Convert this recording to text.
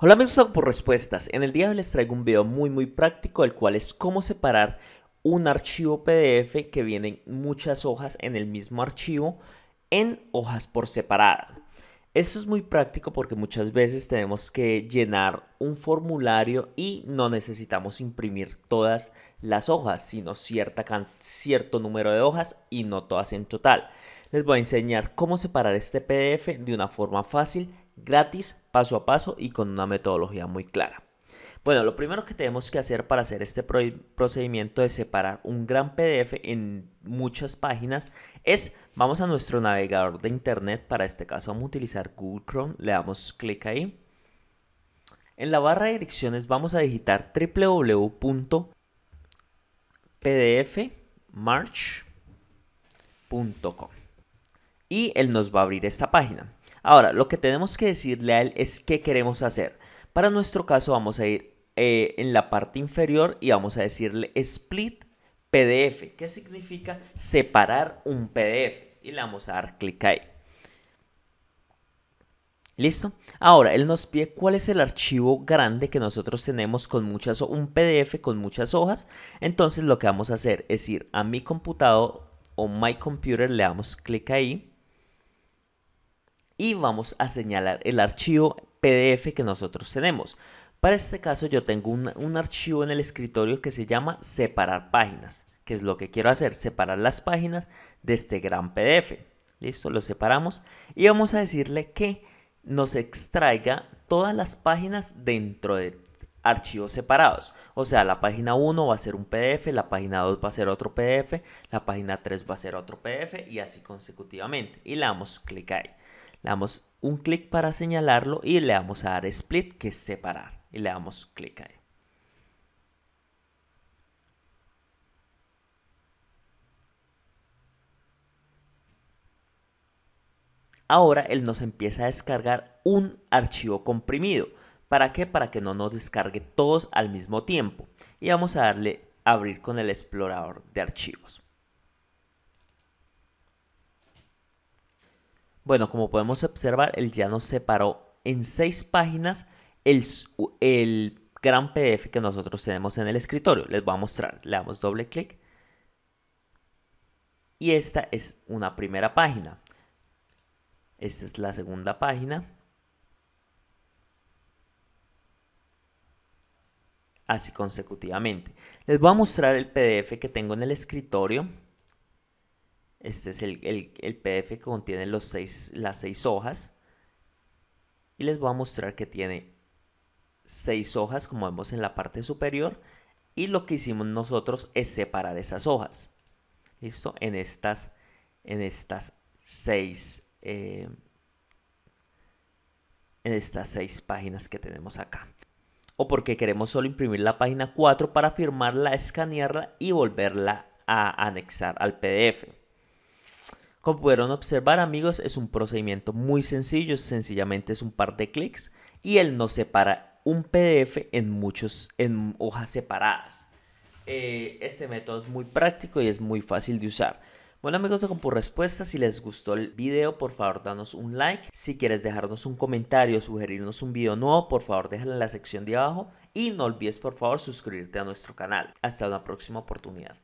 Hola amigos por respuestas, en el día de hoy les traigo un video muy muy práctico el cual es cómo separar un archivo PDF que vienen muchas hojas en el mismo archivo en hojas por separada. Esto es muy práctico porque muchas veces tenemos que llenar un formulario y no necesitamos imprimir todas las hojas, sino cierta cierto número de hojas y no todas en total. Les voy a enseñar cómo separar este PDF de una forma fácil gratis, paso a paso y con una metodología muy clara. Bueno, lo primero que tenemos que hacer para hacer este procedimiento de separar un gran PDF en muchas páginas es, vamos a nuestro navegador de internet, para este caso vamos a utilizar Google Chrome, le damos clic ahí. En la barra de direcciones vamos a digitar www.pdfmarch.com y él nos va a abrir esta página. Ahora, lo que tenemos que decirle a él es qué queremos hacer. Para nuestro caso vamos a ir eh, en la parte inferior y vamos a decirle split PDF, que significa separar un PDF. Y le vamos a dar clic ahí. ¿Listo? Ahora, él nos pide cuál es el archivo grande que nosotros tenemos con muchas, un PDF con muchas hojas. Entonces lo que vamos a hacer es ir a mi computador o my computer, le damos clic ahí y vamos a señalar el archivo PDF que nosotros tenemos. Para este caso yo tengo un, un, archivo en el escritorio que se llama separar páginas, que es lo que quiero hacer, separar las páginas de este gran PDF. Listo, lo separamos y vamos a decirle que nos extraiga todas las páginas dentro de archivos separados. O sea, la página 1 va a ser un PDF, la página 2 va a ser otro PDF, la página 3 va a ser otro PDF y así consecutivamente. Y le damos clic ahí. Le damos un clic para señalarlo y le vamos a dar split, que es separar. Y le damos clic ahí. Ahora él nos empieza a descargar un archivo comprimido. ¿Para qué? Para que no nos descargue todos al mismo tiempo. Y vamos a darle abrir con el explorador de archivos. Bueno, como podemos observar, él ya nos separó en seis páginas el, gran PDF que nosotros tenemos en el escritorio. Les voy a mostrar. Le damos doble clic. Y esta es una primera página. Esta es la segunda página. Así consecutivamente. Les voy a mostrar el PDF que tengo en el escritorio. Este es el, PDF que contiene los las seis hojas. Y les voy a mostrar que tiene seis hojas, como vemos en la parte superior. Y lo que hicimos nosotros es separar esas hojas. ¿Listo? En estas, en estas seis... Eh, en estas seis páginas que tenemos acá. O porque queremos solo imprimir la página 4 para firmarla, escanearla y volverla a anexar al PDF. Como pudieron observar amigos, es un procedimiento muy sencillo, sencillamente es un par de clics y él no separa un PDF en, muchos, en hojas separadas. Eh, este método es muy práctico y es muy fácil de usar. Bueno amigos de respuesta, si les gustó el video por favor danos un like. Si quieres dejarnos un comentario o sugerirnos un video nuevo, por favor déjalo en la sección de abajo. Y no olvides por favor suscribirte a nuestro canal. Hasta una próxima oportunidad.